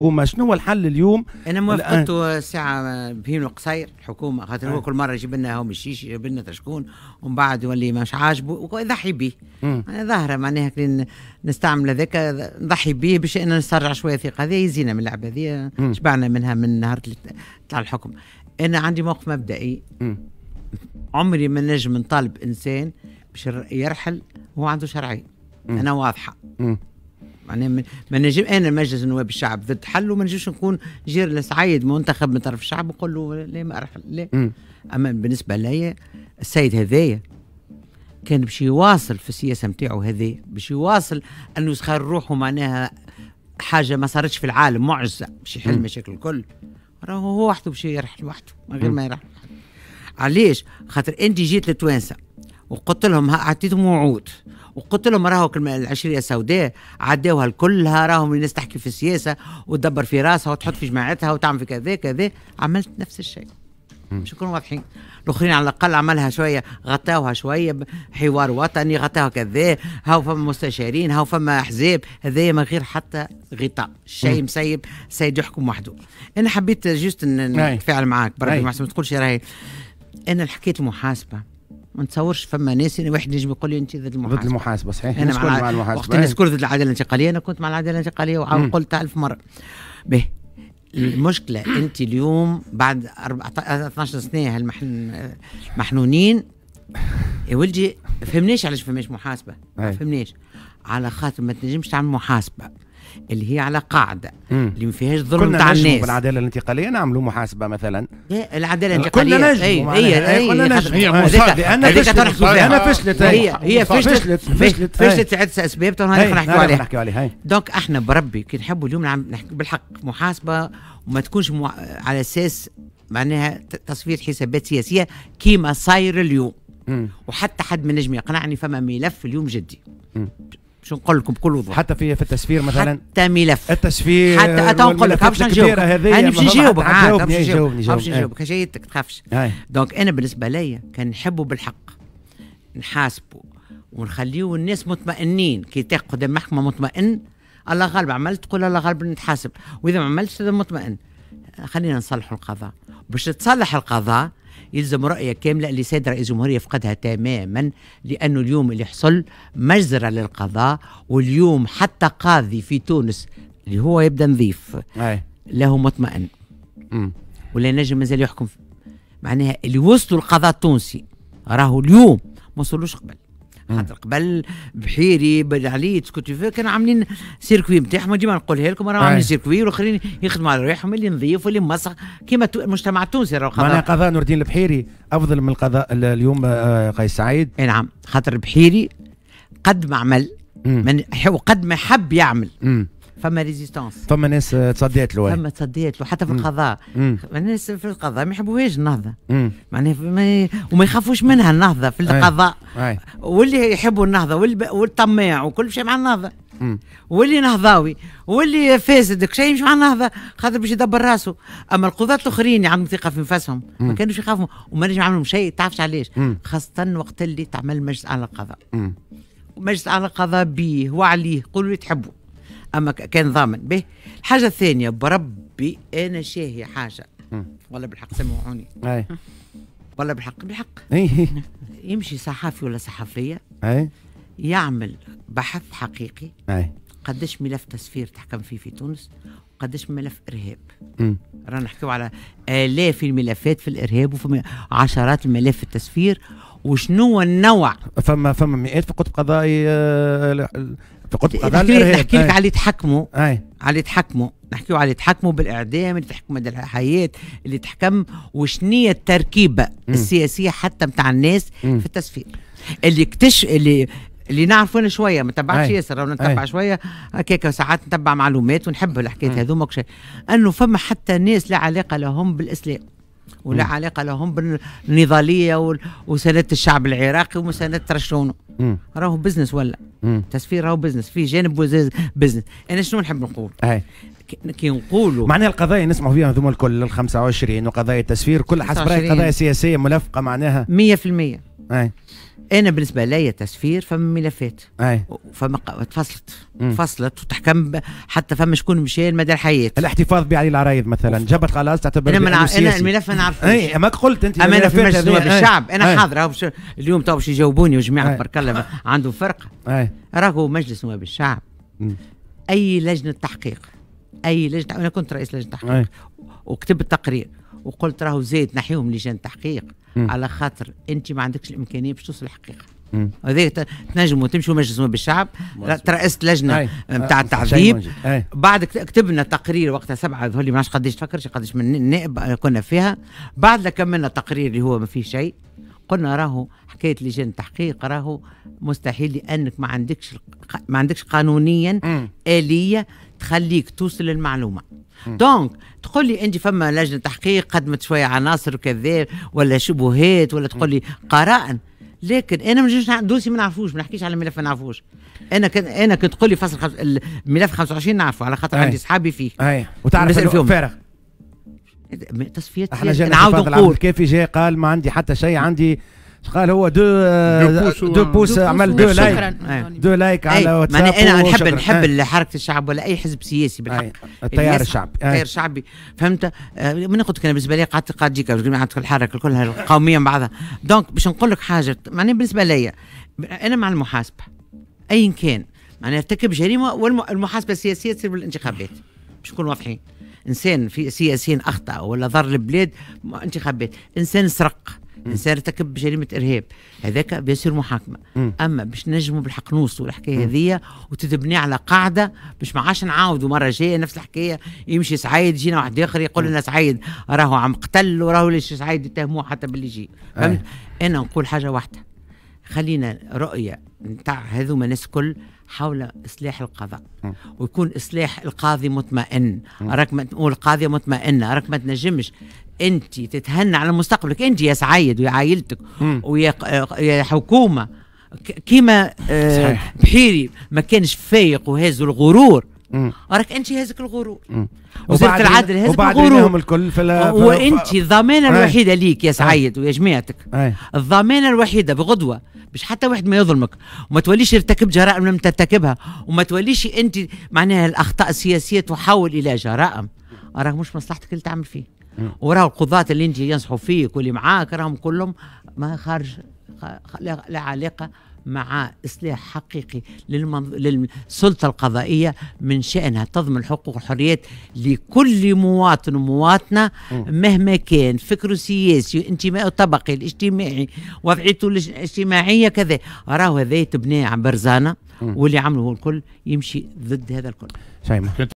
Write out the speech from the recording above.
وما شنو هو الحل اليوم انا موافقته ساعه بهيم القصير الحكومه خاطر هو آه. كل مره يجيب لنا هم الشيش يجيب لنا تشكون ومن بعد يولي مش عاجبه ويضحي به انا آه، ظاهره معناها كي نستعمل هذاك نضحي به باش انا نسرع شويه ثقه هذه يزينا من اللعبه هذه شبعنا منها من نهار طلع الحكم انا عندي موقف مبدئي عمري ما نجم نطالب انسان باش يرحل وهو عنده مم. انا واضحه معناها ما نجم انا مجلس نواب الشعب ضد حل وما نجمش نكون جير لسعيد منتخب من طرف الشعب ونقول له لا ما ارحل لا اما بالنسبه لي السيد هذايا كان باش يواصل في السياسه نتاعو هذايا باش يواصل انه يسخر روحه معناها حاجه ما صارتش في العالم معجزه باش يحل المشاكل الكل راهو هو وحده باش يرحل وحده من غير ما يرحل علاش خاطر انت جيت لتوانسه وقلت لهم اعطيتهم وعود وقلت لهم راهو العشريه السوداء عداوها الكلها راهم الناس تحكي في السياسه وتدبر في راسها وتحط في جماعتها وتعمل في كذا كذا عملت نفس الشيء مش نكونوا واضحين الاخرين على الاقل عملها شويه غطاوها شويه حوار وطني غطاوها كذا هاو فما مستشارين هاو فما احزاب هذايا من غير حتى غطاء شيء مسيب سيد يحكم وحده انا حبيت جوست نعم. نتفاعل معاك برا نعم. ما تقولش راهي انا حكيت المحاسبه ما نتصورش فما ناس يعني واحد يجي يقول لي انت ضد المحاسبه ضد المحاسبه صحيح انا مع, مع المحاسبه وقت الناس الكل إيه. ضد العداله الانتقاليه انا كنت مع العداله الانتقاليه إيه. قلت ألف مره به المشكله انت اليوم بعد 12 سنه هالمحنونين يا ولدي فهمناش علاش فماش محاسبه ما إيه. فهمناش على خاطر ما تنجمش تعمل محاسبه اللي هي على قاعده مم. اللي ما فيهاش ظلم تاع الناس كنا بالعداله الانتقاليه نعملوا محاسبه مثلا إيه، العداله الانتقاليه إيه، إيه، كنا نجم هي هي كنا نجم هي لان فشلت انا فشلت هي هي فشلت فشلت فشلت عدة اسباب عليها نحكيو عليها دونك احنا بربي كي نحبوا اليوم نعم، نحكي بالحق محاسبه وما تكونش على اساس معناها تصفيه حسابات سياسيه كيما صاير اليوم مم. وحتى حد من نجم يقنعني فما ملف اليوم جدي شو نقول لكم بكل وضوح حتى في في التسفير مثلا حتى ملف التسفير حتى تو نقول لك باش نجاوبك انا باش نجاوبك باش نجاوبك عرفش نجاوبك جايتك تخافش دونك انا بالنسبه ليا كان نحبوا بالحق نحاسبوا ونخليو الناس مطمئنين كي تاق قدام محكمه مطمئن الله غالب عملت تقول الله غالب نتحاسب واذا ما عملتش مطمئن خلينا نصلحوا القضاء باش تصلح القضاء يلزم رؤيه كامله لسيد رئيس الجمهوريه فقدها تماما لانه اليوم اللي حصل مجزره للقضاء واليوم حتى قاضي في تونس اللي هو يبدا نظيف أي. له مطمئن ولا نجم مازال يحكم معناها اللي وصلوا القضاء التونسي راهو اليوم ما وصلوش قبل خاطر قبل بحيري بالعلي سكوتيفو كانوا عاملين سيركوي نتاعهم ديما نقولها لكم راهم عاملين سيركوي والاخرين يخدموا على روايحهم اللي نظيف واللي مسخ كيما المجتمع التونسي راهو معناها قضاء نور الدين البحيري افضل من القضاء اليوم آه، آه، قيس سعيد اي نعم خاطر البحيري قد ما عمل من قد ما حب يعمل مم. فما ريزيستونس فما ناس آه، تصديت له فما تصديت له حتى في القضاء الناس في القضاء ما يحبوهاش النهضه معناها وما يخافوش منها النهضه في القضاء واللي يحبوا النهضه والطماع وكل شيء مع النهضه واللي نهضاوي واللي فاسد كل شيء مش مع النهضه خاطر باش يدبر راسه اما القضاة الاخرين اللي عندهم ثقه في نفسهم ما كانوش يخافوا وما نجم عملهم شيء تعرفش علاش خاصه وقت اللي تعمل مجلس اعلى القضاء مجلس اعلى القضاء بيه وعليه قولوا اللي تحبوا اما كان ضامن به الحاجه الثانيه بربي انا شاهي حاجه والله بالحق سمعوني اي والله بالحق بالحق يمشي صحافي ولا صحفيه أي. يعمل بحث حقيقي أي. قداش ملف تسفير تحكم فيه في تونس وقداش ملف ارهاب رانا نحكيو على الاف الملفات في الارهاب وفما عشرات الملف في التسفير وشنو النوع فما فما مئات في قضايا قضائي آه، فقلت نحكي لك على اللي يتحكموا على اللي تحكموا نحكي على اللي تحكموا بالاعدام اللي تحكم مدى الحياه اللي تحكم وشنية التركيبه م. السياسيه حتى متاع الناس م. في التصفيق اللي اكتش اللي اللي انا شويه ما تبعتش ياسر راهو نتبع أي. شويه هكاك ساعات نتبع معلومات ونحب الحكايات هذوما انه فما حتى ناس لا علاقه لهم بالاسلام ولا م. علاقه لهم بالنضاليه وسند الشعب العراقي ومساند رشونه راهو بزنس ولا تسفير راهو بزنس في جانب بزنس انا شنو نحب نقول أي. كي نقولوا معناها القضايا نسمعوا فيها هذوما الكل ال 25 وقضايا التسفير كل حسب رايي قضايا سياسيه ملفقه معناها 100% اي انا بالنسبه لي تسفير فما ملفات اي فما اتفصلت فصلت وتحكم حتى فما شكون مشى لمدى الحياه الاحتفاظ بعلي العرايض مثلا جبت خلاص تعتبر انا منع... انا الملف ما نعرفوش اي ما قلت انت انا في مجلس الشعب انا حاضر اليوم تو باش يجاوبوني وجماعه برك الله عندهم فرقه اي راهو مجلس نواب الشعب اي لجنه تحقيق اي لجنه انا كنت رئيس لجنه تحقيق وكتبت تقرير وقلت راهو زيد نحيهم لجان تحقيق على خاطر انت ما عندكش الامكانيه باش توصل الحقيقه هذاك تنجموا تمشوا مجلس بالشعب الشعب ترأست لجنه نتاع التعذيب بعد كتبنا تقرير وقتها سبعه ظهر لي ما قداش تفكرش قداش من نائب كنا فيها بعد كملنا تقرير اللي هو ما فيه شيء قلنا راهو حكايه لجان التحقيق راهو مستحيل لانك ما عندكش ما عندكش قانونيا اليه تخليك توصل للمعلومه دونك تقول لي انت فما لجنه تحقيق قدمت شويه عناصر وكذا ولا شبهات ولا تقول لي قرائن لكن انا ما نجمش دوسي ما نعرفوش ما نحكيش على ملف ما نعرفوش انا كان انا كنت تقول لي فصل خمس... الملف 25 نعرفه على خاطر عندي صحابي فيه اي وتعرف فيهم فارغ تصفيات احنا جانا نعاود نقول كيف جاء قال ما عندي حتى شيء عندي قال هو دو دو آه، بوس عمل آه، دو لايك دو لايك على واتساب معناها انا نحب نحب آه. حركه الشعب ولا اي حزب سياسي بالحق التيار الشعبي التيار الشعبي فهمت من قلت لك انا بالنسبه لي قعدت قاعد تجيك الحركه كلها القوميه مع بعضها دونك باش نقول لك حاجه معناها بالنسبه لي انا مع المحاسبه ايا كان معناها ارتكب جريمه والمحاسبه السياسيه تصير بالانتخابات باش نكون واضحين انسان في سياسيا اخطا ولا ضر البلاد انتخابات انسان سرق انسان ارتكب جريمه ارهاب هذاك بيصير محاكمه اما باش نجموا بالحقنوس والحكايه هذيا وتتبني على قاعده باش ما عادش نعاودوا مره جايه نفس الحكايه يمشي سعيد جينا واحد اخر يقول لنا سعيد راهو عم قتل وراهو ليش سعيد يتهموه حتى باللي جي انا نقول حاجه واحده خلينا رؤية نتاع هذوما الناس كل حول إصلاح القضاء م. ويكون إصلاح القاضي مطمئن راك ما والقاضية مطمئنة راك ما تنجمش أنت تتهنى على مستقبلك أنت يا سعيد ويا عائلتك ويا آه، يا حكومة كيما آه، بحيري ما كانش فايق وهز الغرور راك انت هزك الغرور وزاره العدل هزك الغرور الكل فلا وانت الضمانه الوحيده ليك يا سعيد ويا جماعتك الضمانه الوحيده بغدوه باش حتى واحد ما يظلمك وما توليش يرتكب جرائم لم ترتكبها وما توليش انت معناها الاخطاء السياسيه تحول الى جرائم راك مش مصلحتك اللي تعمل فيه وراه القضاة اللي انت ينصحوا فيك واللي معاك راهم كلهم ما خارج لا علاقه مع إصلاح حقيقي للمنظ... للسلطة القضائية من شأنها تضمن حقوق وحريات لكل مواطن ومواطنة مهما كان فكره سياسي انتمائه الطبقي الاجتماعي وضعيته الاجتماعية كذا راهو هذا تبناه زانة واللي عمله الكل يمشي ضد هذا الكل شايمة